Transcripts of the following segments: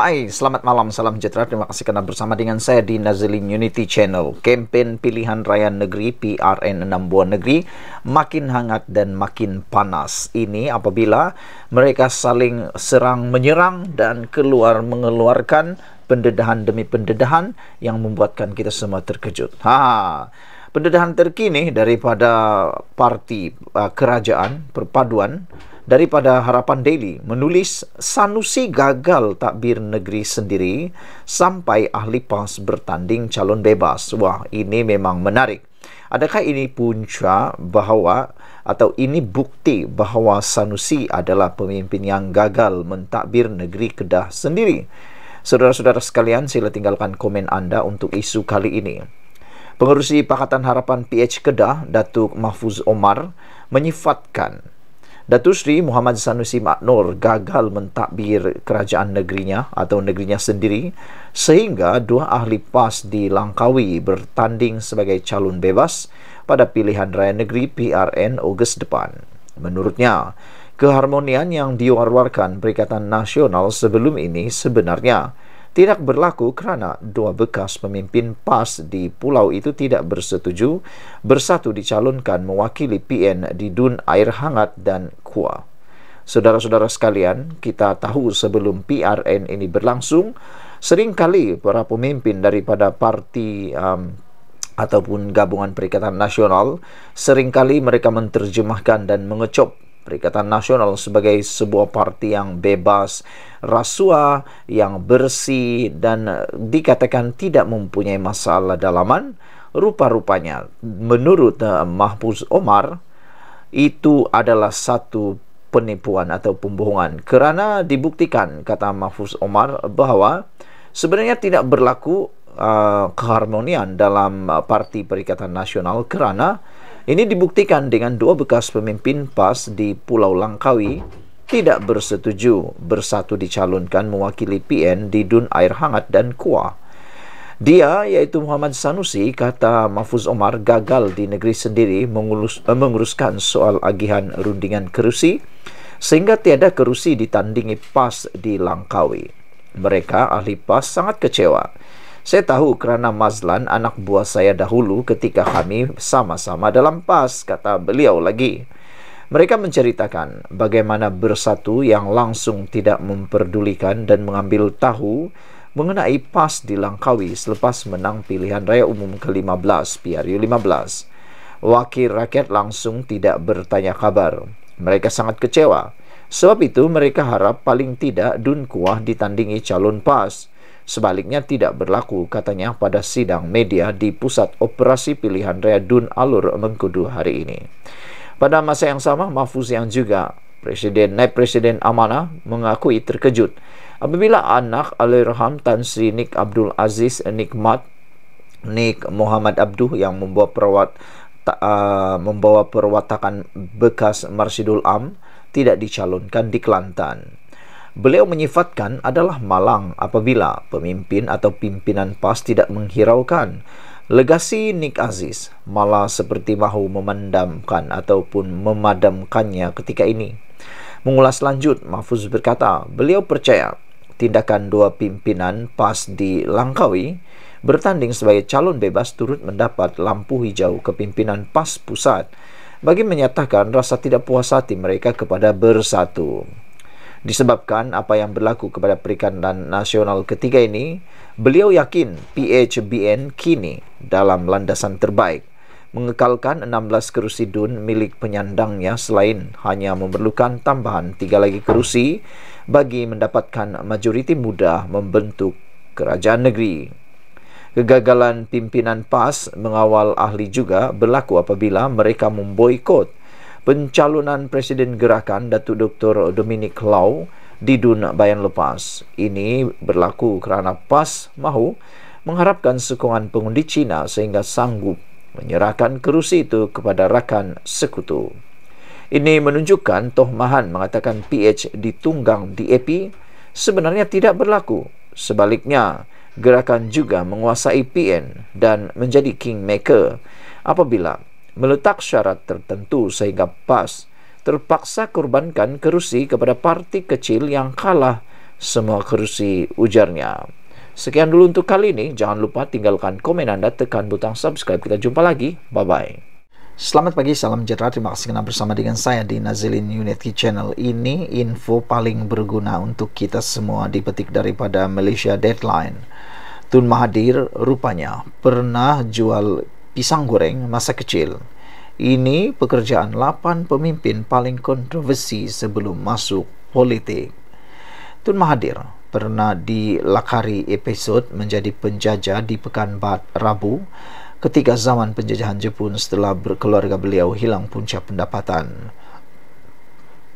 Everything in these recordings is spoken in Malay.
Hai, selamat malam, salam sejahtera. Terima kasih kerana bersama dengan saya di Nazilin Unity Channel. Kampanye Pilihan Raya Negeri PRN Enam Buah Negeri makin hangat dan makin panas. Ini apabila mereka saling serang menyerang dan keluar mengeluarkan pendedahan demi pendedahan yang membuatkan kita semua terkejut. Ha. Pendedahan terkini daripada parti uh, kerajaan perpaduan daripada Harapan Daily menulis Sanusi gagal takbir negeri sendiri sampai ahli PAS bertanding calon bebas. Wah, ini memang menarik. Adakah ini punca bahawa atau ini bukti bahawa Sanusi adalah pemimpin yang gagal mentakbir negeri Kedah sendiri? Saudara-saudara sekalian, sila tinggalkan komen anda untuk isu kali ini. Pengurusi Pakatan Harapan PH Kedah, Datuk Mahfuz Omar, menyifatkan Datu Sri Muhammad Sanusi Maknur gagal mentadbir kerajaan negerinya atau negerinya sendiri sehingga dua ahli PAS di Langkawi bertanding sebagai calon bebas pada pilihan raya negeri PRN Ogos depan. Menurutnya, keharmonian yang diwarwarkan Perikatan Nasional sebelum ini sebenarnya tidak berlaku kerana dua bekas pemimpin PAS di pulau itu tidak bersetuju bersatu dicalonkan mewakili PN di Dun Air Hangat dan Kuah. Saudara-saudara sekalian, kita tahu sebelum PRN ini berlangsung, seringkali para pemimpin daripada parti um, ataupun gabungan perikatan nasional seringkali mereka menterjemahkan dan mengecop Perikatan Nasional sebagai sebuah parti yang bebas, rasuah, yang bersih dan dikatakan tidak mempunyai masalah dalaman, rupa-rupanya menurut eh, Mahfuz Omar itu adalah satu penipuan atau pembohongan kerana dibuktikan kata Mahfuz Omar bahawa sebenarnya tidak berlaku uh, keharmonian dalam eh, parti Perikatan Nasional kerana ini dibuktikan dengan dua bekas pemimpin PAS di Pulau Langkawi tidak bersetuju bersatu dicalonkan mewakili PN di Dun Air Hangat dan Kuah. Dia iaitu Muhammad Sanusi kata Mahfuz Omar gagal di negeri sendiri mengurus, eh, menguruskan soal agihan rundingan kerusi sehingga tiada kerusi ditandingi PAS di Langkawi. Mereka ahli PAS sangat kecewa. Saya tahu kerana Mazlan anak buah saya dahulu ketika kami sama-sama dalam PAS, kata beliau lagi. Mereka menceritakan bagaimana bersatu yang langsung tidak memperdulikan dan mengambil tahu mengenai PAS di Langkawi selepas menang pilihan raya umum ke-15 PRU 15. Wakil rakyat langsung tidak bertanya kabar. Mereka sangat kecewa. Sebab itu mereka harap paling tidak Dun Kuah ditandingi calon PAS – sebaliknya tidak berlaku katanya pada sidang media di pusat operasi pilihan Raya Dun Alur Mengkudu hari ini. Pada masa yang sama, Mahfuz yang juga Presiden Naib Presiden Amana mengakui terkejut apabila anak Alirham Tan Sri Nik Abdul Aziz Nikmat Nik Muhammad Abduh yang membawa perawat uh, membawa perwatakan bekas Marsidul Am tidak dicalonkan di Kelantan. Beliau menyifatkan adalah malang apabila pemimpin atau pimpinan PAS tidak menghiraukan legasi Nik Aziz malah seperti mahu memendamkan ataupun memadamkannya ketika ini. Mengulas lanjut, Mahfuz berkata, beliau percaya tindakan dua pimpinan PAS di Langkawi bertanding sebagai calon bebas turut mendapat lampu hijau kepimpinan PAS pusat bagi menyatakan rasa tidak puas hati mereka kepada bersatu disebabkan apa yang berlaku kepada perikanan nasional ketiga ini, beliau yakin PHBN kini dalam landasan terbaik mengekalkan 16 kerusi DUN milik penyandangnya selain hanya memerlukan tambahan 3 lagi kerusi bagi mendapatkan majoriti muda membentuk kerajaan negeri. Kegagalan pimpinan PAS mengawal ahli juga berlaku apabila mereka memboikot pencalonan Presiden Gerakan Datuk Dr. Dominic Lau di Dun Bayan Lepas. Ini berlaku kerana PAS mahu mengharapkan sokongan pengundi China sehingga sanggup menyerahkan kerusi itu kepada rakan sekutu. Ini menunjukkan Toh Mahan mengatakan PH ditunggang DAP sebenarnya tidak berlaku. Sebaliknya, gerakan juga menguasai PN dan menjadi kingmaker apabila meletak syarat tertentu sehingga PAS terpaksa kurbankan kerusi kepada parti kecil yang kalah semua kerusi ujarnya. Sekian dulu untuk kali ini. Jangan lupa tinggalkan komen Anda, tekan butang subscribe. Kita jumpa lagi. Bye-bye. Selamat pagi, salam sejahtera. Terima kasih kerana bersama dengan saya di Nazilin Unity Channel. Ini info paling berguna untuk kita semua dipetik daripada Malaysia Deadline. Tun Mahathir rupanya pernah jual pisang goreng masa kecil. Ini pekerjaan lapan pemimpin paling kontroversi sebelum masuk politik. Tun Mahathir pernah dilakari episod menjadi penjajah di Pekan Bat Rabu ketika zaman penjajahan Jepun setelah keluarga beliau hilang punca pendapatan.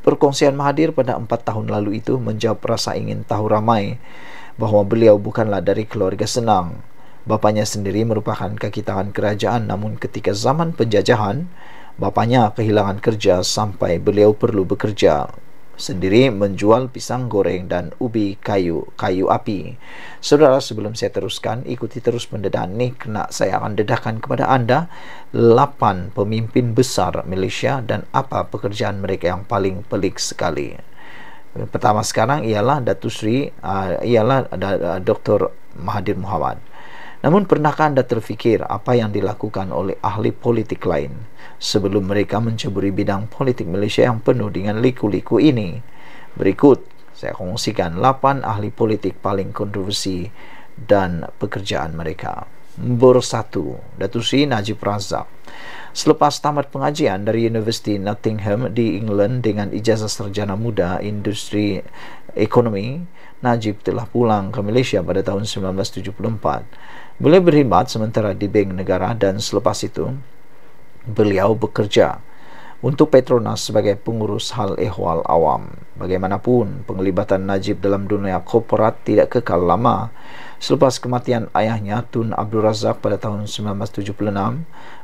Perkongsian Mahathir pada empat tahun lalu itu menjawab rasa ingin tahu ramai bahawa beliau bukanlah dari keluarga senang. Bapanya sendiri merupakan kaki tangan kerajaan namun ketika zaman penjajahan, bapanya kehilangan kerja sampai beliau perlu bekerja sendiri menjual pisang goreng dan ubi kayu kayu api. Saudara sebelum saya teruskan ikuti terus pendedahan ini kena saya akan dedahkan kepada anda 8 pemimpin besar Malaysia dan apa pekerjaan mereka yang paling pelik sekali. Pertama sekarang ialah Datu Sri uh, ah, ialah uh, ah, Dr. Mahathir Mohamad. Namun pernahkah Anda terfikir apa yang dilakukan oleh ahli politik lain sebelum mereka menceburi bidang politik Malaysia yang penuh dengan liku-liku ini? Berikut saya kongsikan 8 ahli politik paling kontroversi dan pekerjaan mereka. Nombor 1, Datuk Seri Najib Razak. Selepas tamat pengajian dari University Nottingham di England dengan ijazah sarjana muda industri ekonomi, Najib telah pulang ke Malaysia pada tahun 1974. Beliau berkhidmat sementara di Bank Negara dan selepas itu beliau bekerja untuk Petronas sebagai pengurus hal ehwal awam. Bagaimanapun, penglibatan Najib dalam dunia korporat tidak kekal lama. Selepas kematian ayahnya Tun Abdul Razak pada tahun 1976,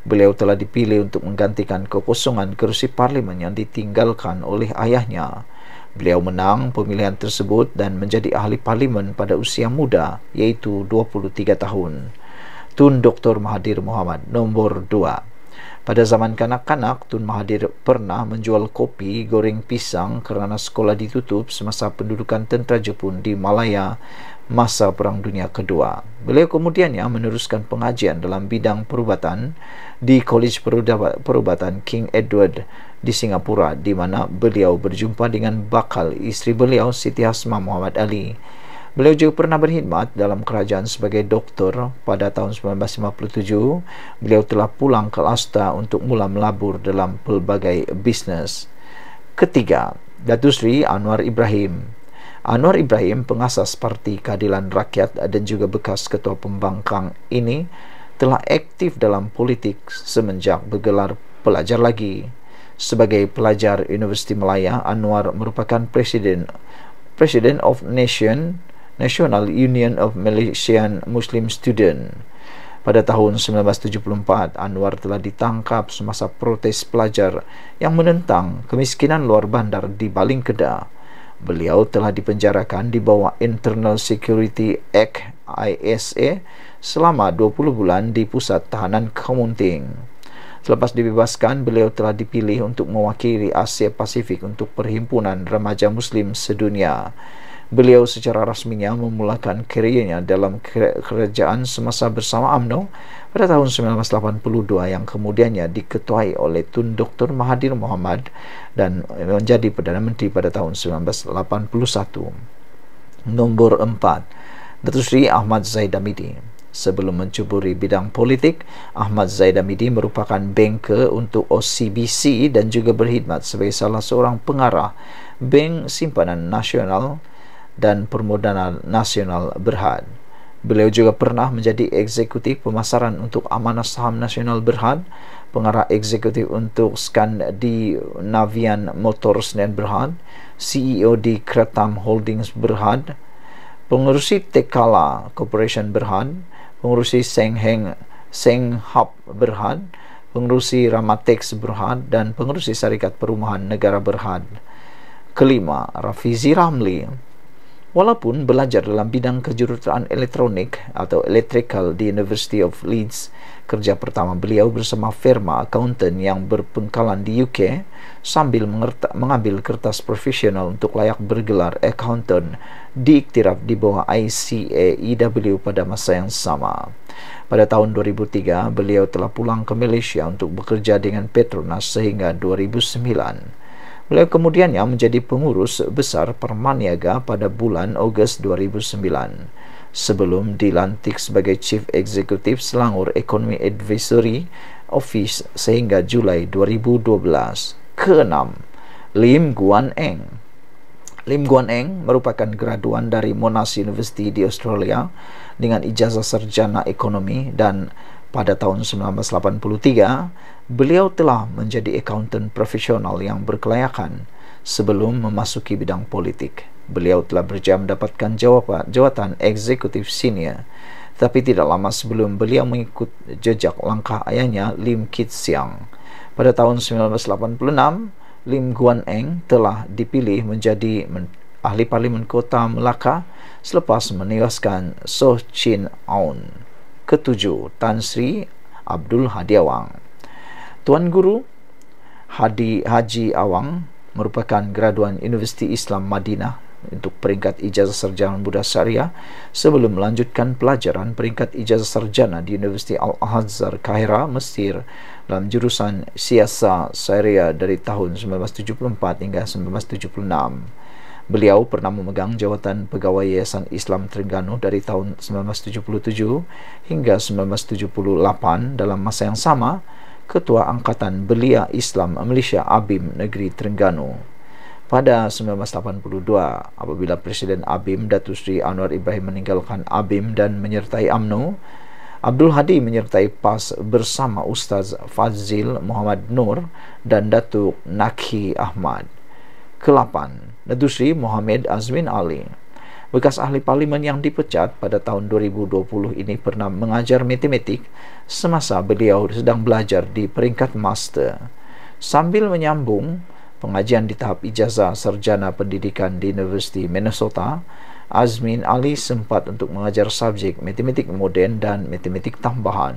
beliau telah dipilih untuk menggantikan kekosongan kerusi parlimen yang ditinggalkan oleh ayahnya. Beliau menang pemilihan tersebut dan menjadi ahli parlimen pada usia muda iaitu 23 tahun. Tun Dr. Mahathir Mohamad nombor 2. Pada zaman kanak-kanak, Tun Mahathir pernah menjual kopi goreng pisang kerana sekolah ditutup semasa pendudukan tentera Jepun di Malaya masa Perang Dunia Kedua. Beliau kemudiannya meneruskan pengajian dalam bidang perubatan di Kolej Perubatan King Edward di Singapura di mana beliau berjumpa dengan bakal isteri beliau Siti Hasma Muhammad Ali. Beliau juga pernah berkhidmat dalam kerajaan sebagai doktor pada tahun 1957. Beliau telah pulang ke Asta untuk mula melabur dalam pelbagai bisnes. Ketiga, Datu Sri Anwar Ibrahim. Anwar Ibrahim, pengasas Parti Keadilan Rakyat dan juga bekas ketua pembangkang ini telah aktif dalam politik semenjak bergelar pelajar lagi. Sebagai pelajar Universiti Melaya, Anwar merupakan presiden Presiden of Nation National Union of Malaysian Muslim Student. Pada tahun 1974, Anwar telah ditangkap semasa protes pelajar yang menentang kemiskinan luar bandar di Baling Kedah. Beliau telah dipenjarakan di bawah Internal Security Act ISA selama 20 bulan di pusat tahanan Kemunting. Selepas dibebaskan, beliau telah dipilih untuk mewakili Asia Pasifik untuk Perhimpunan Remaja Muslim Sedunia beliau secara rasminya memulakan kerjanya dalam kerajaan semasa bersama AMNO pada tahun 1982 yang kemudiannya diketuai oleh Tun Dr. Mahathir Mohamad dan menjadi Perdana Menteri pada tahun 1981. Nombor 4. Datuk Sri Ahmad Zaid Hamidi. Sebelum mencuburi bidang politik, Ahmad Zaid Hamidi merupakan banker untuk OCBC dan juga berkhidmat sebagai salah seorang pengarah Bank Simpanan Nasional dan Permodalan Nasional Berhad. Beliau juga pernah menjadi eksekutif pemasaran untuk Amanah Saham Nasional Berhad, pengarah eksekutif untuk e di Navian Motors dan Berhad, CEO di Kretam Holdings Berhad, pengurusi Tekala Corporation Berhad, pengurusi Sengheng Senghap Berhad, pengurusi Ramatex Berhad dan pengurusi Syarikat Perumahan Negara Berhad. Kelima, Rafizi Ramli Walaupun belajar dalam bidang kejuruteraan elektronik atau electrical di University of Leeds, kerja pertama beliau bersama firma accountant yang berpengkalan di UK sambil mengambil kertas profesional untuk layak bergelar accountant diiktiraf di bawah ICAEW pada masa yang sama. Pada tahun 2003, beliau telah pulang ke Malaysia untuk bekerja dengan Petronas sehingga 2009. Beliau kemudian yang menjadi pengurus besar Permaniaga pada bulan Agustus 2009 sebelum dilantik sebagai Chief Executive Selangor Economy Advisory Office sehingga Julai 2012. Keenam, Lim Guan Eng. Lim Guan Eng merupakan graduan dari Monash University di Australia dengan ijazah sarjana ekonomi dan pada tahun 1983 beliau telah menjadi akuntan profesional yang berkelayakan sebelum memasuki bidang politik. Beliau telah berjaya mendapatkan jawatan, jawatan eksekutif senior. Tapi tidak lama sebelum beliau mengikut jejak langkah ayahnya Lim Kit Siang. Pada tahun 1986, Lim Guan Eng telah dipilih menjadi ahli parlimen kota Melaka selepas menewaskan Soh Chin Aun. Ketujuh, Tan Sri Abdul Hadi Awang. Tuan Guru Hadi Haji Awang merupakan graduan Universiti Islam Madinah untuk peringkat ijazah sarjana Buddha Syariah sebelum melanjutkan pelajaran peringkat ijazah sarjana di Universiti Al-Azhar Kaherah Mesir dalam jurusan Siasa Syariah dari tahun 1974 hingga 1976. Beliau pernah memegang jawatan Pegawai Yayasan Islam Terengganu dari tahun 1977 hingga 1978 dalam masa yang sama Ketua Angkatan Belia Islam Malaysia Abim Negeri Terengganu. Pada 1982, apabila Presiden Abim Datuk Seri Anwar Ibrahim meninggalkan Abim dan menyertai AMNO, Abdul Hadi menyertai PAS bersama Ustaz Fazil Muhammad Nur dan Datuk Naki Ahmad. Kelapan, Datuk Seri Muhammad Azmin Ali bekas ahli parlimen yang dipecat pada tahun 2020 ini pernah mengajar matematik semasa beliau sedang belajar di peringkat master. Sambil menyambung pengajian di tahap ijazah sarjana pendidikan di Universiti Minnesota, Azmin Ali sempat untuk mengajar subjek matematik moden dan matematik tambahan.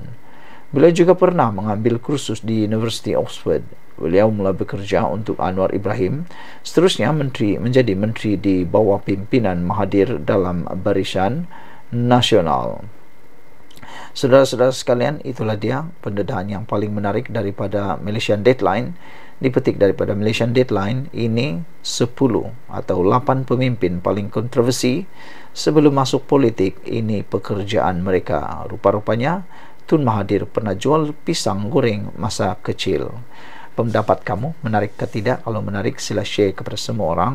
Beliau juga pernah mengambil kursus di University Oxford. Beliau mula bekerja untuk Anwar Ibrahim, seterusnya menteri menjadi menteri di bawah pimpinan Mahathir dalam Barisan Nasional. Saudara-saudara sekalian, itulah dia pendedahan yang paling menarik daripada Malaysian Deadline. Dipetik daripada Malaysian Deadline, ini 10 atau 8 pemimpin paling kontroversi sebelum masuk politik ini pekerjaan mereka. Rupa-rupanya, rupanya Tun Mahathir pernah jual pisang goreng masa kecil. Pendapat kamu menarik ke tidak? Kalau menarik sila share kepada semua orang.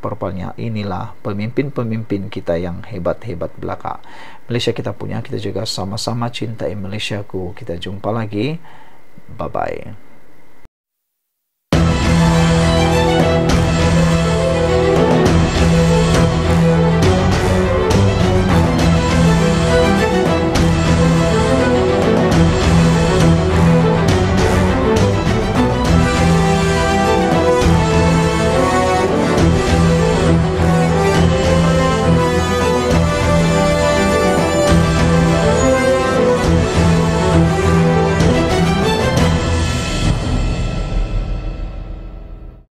Perpalnya inilah pemimpin-pemimpin kita yang hebat-hebat belaka. Malaysia kita punya, kita juga sama-sama cintai Malaysia ku. Kita jumpa lagi. Bye-bye.